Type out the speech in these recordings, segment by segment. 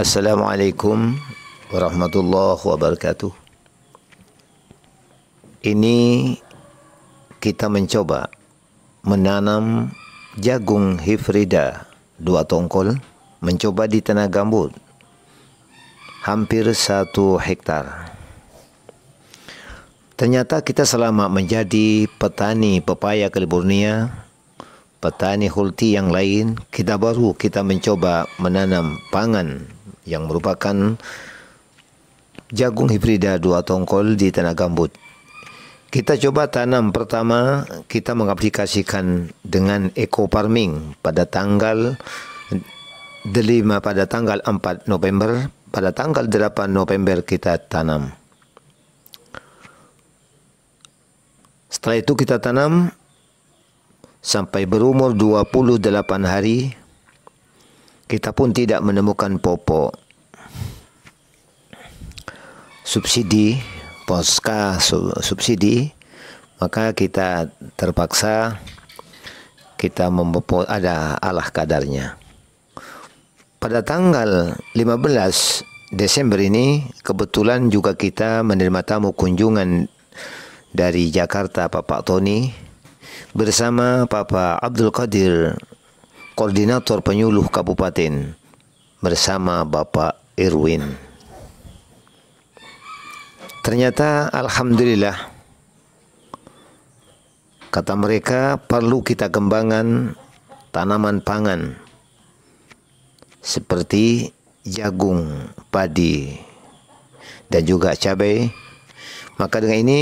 Assalamualaikum warahmatullahi wabarakatuh. Ini kita mencoba menanam jagung hifrida dua tongkol mencoba di tanah gambut hampir satu hektar. Ternyata kita selama menjadi petani pepaya California petani hulti yang lain kita baru kita mencoba menanam pangan yang merupakan jagung hibrida dua tongkol di tanah gambut. Kita coba tanam pertama, kita mengaplikasikan dengan eco farming pada tanggal delima pada tanggal 4 November, pada tanggal 8 November kita tanam. Setelah itu kita tanam sampai berumur 28 hari kita pun tidak menemukan popok. Subsidi, poska subsidi, maka kita terpaksa kita ada alah kadarnya. Pada tanggal 15 Desember ini kebetulan juga kita menerima tamu kunjungan dari Jakarta Bapak Tony bersama Bapak Abdul Qadir Koordinator Penyuluh Kabupaten bersama Bapak Irwin. Ternyata alhamdulillah kata mereka perlu kita kembangkan tanaman pangan seperti jagung, padi dan juga cabai. Maka dengan ini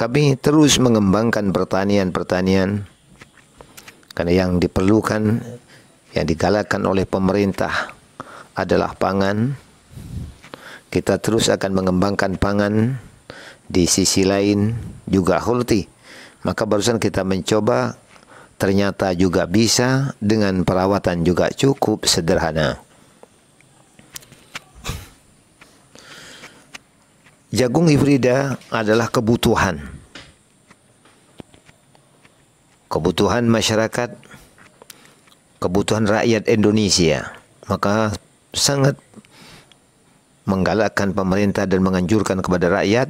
kami terus mengembangkan pertanian-pertanian karena yang diperlukan, yang digalakkan oleh pemerintah adalah pangan. Kita terus akan mengembangkan pangan di sisi lain juga holti. Maka barusan kita mencoba ternyata juga bisa dengan perawatan juga cukup sederhana. Jagung hibrida adalah kebutuhan kebutuhan masyarakat, kebutuhan rakyat Indonesia. Maka sangat menggalakkan pemerintah dan menganjurkan kepada rakyat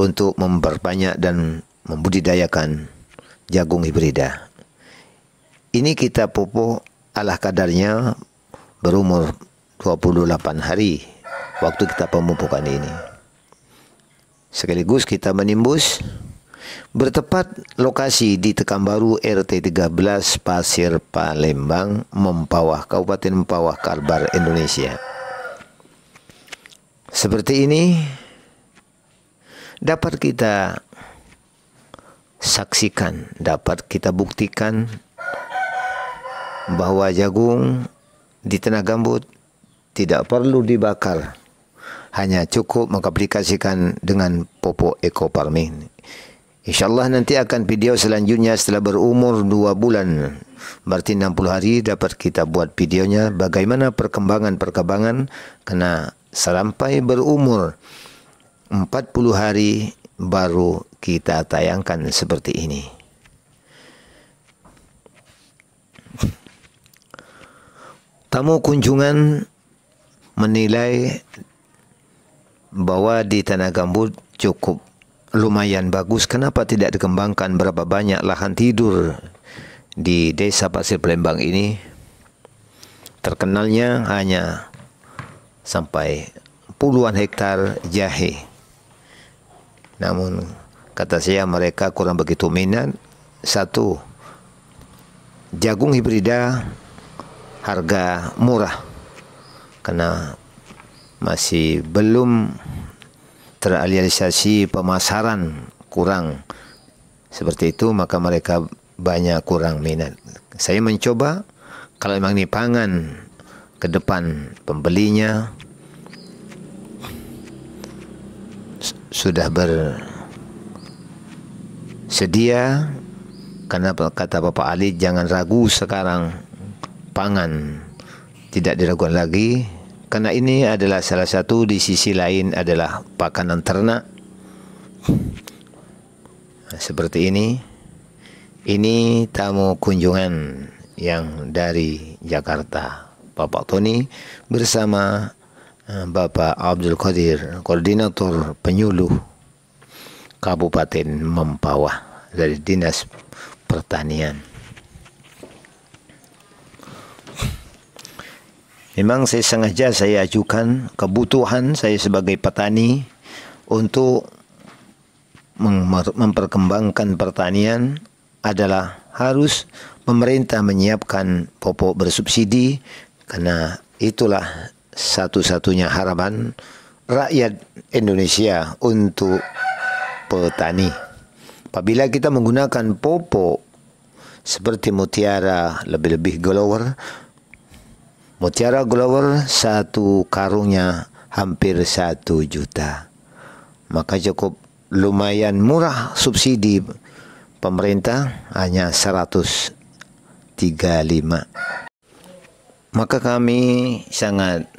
untuk memperbanyak dan membudidayakan jagung hibrida. Ini kita pupuk alah kadarnya berumur 28 hari waktu kita pemupukan ini. Sekaligus kita menimbus Bertepat lokasi di Tekambaru RT 13 Pasir Palembang, Mempawah, Kabupaten Mempawah, Kalbar, Indonesia. Seperti ini dapat kita saksikan, dapat kita buktikan bahwa jagung di tanah gambut tidak perlu dibakar. Hanya cukup mengaplikasikan dengan popok ekoparmi InsyaAllah nanti akan video selanjutnya setelah berumur 2 bulan. Berarti 60 hari dapat kita buat videonya bagaimana perkembangan-perkembangan kena sampai berumur 40 hari baru kita tayangkan seperti ini. Tamu kunjungan menilai bahwa di Tanah Gambut cukup lumayan bagus, kenapa tidak dikembangkan berapa banyak lahan tidur di desa Pasir Pelembang ini? Terkenalnya hanya sampai puluhan hektar jahe. Namun kata saya mereka kurang begitu minat. Satu, jagung hibrida harga murah karena masih belum teralialisasi pemasaran kurang seperti itu maka mereka banyak kurang minat. Saya mencoba kalau memang ini pangan ke depan pembelinya sudah bersedia karena kata Bapak Ali jangan ragu sekarang pangan tidak diragukan lagi karena ini adalah salah satu di sisi lain adalah pakanan ternak. Nah, seperti ini. Ini tamu kunjungan yang dari Jakarta. Bapak Tony bersama eh, Bapak Abdul Qadir, koordinator penyuluh Kabupaten Mempawah dari Dinas Pertanian. Memang saya sengaja saya ajukan kebutuhan saya sebagai petani untuk memperkembangkan pertanian adalah harus pemerintah menyiapkan popok bersubsidi karena itulah satu-satunya harapan rakyat Indonesia untuk petani. Apabila kita menggunakan pupuk seperti mutiara, lebih-lebih glower, Mutiara Glower satu karungnya hampir satu juta. Maka cukup lumayan murah subsidi pemerintah hanya 135. Maka kami sangat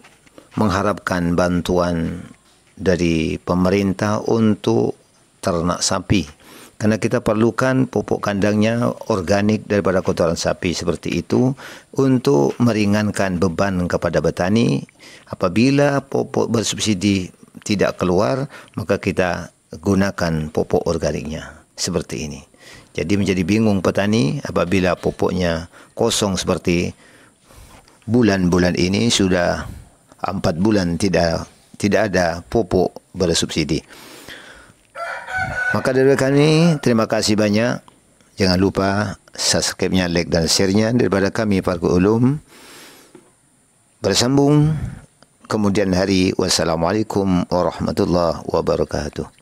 mengharapkan bantuan dari pemerintah untuk ternak sapi karena kita perlukan pupuk kandangnya organik daripada kotoran sapi seperti itu untuk meringankan beban kepada petani. Apabila pupuk bersubsidi tidak keluar, maka kita gunakan pupuk organiknya seperti ini. Jadi menjadi bingung petani apabila pupuknya kosong seperti bulan-bulan ini sudah empat bulan tidak tidak ada pupuk bersubsidi. Maka dari kami, terima kasih banyak. Jangan lupa subscribe-nya, like dan share-nya daripada kami Parku Ulum. Bersambung kemudian hari. Wassalamualaikum warahmatullahi wabarakatuh.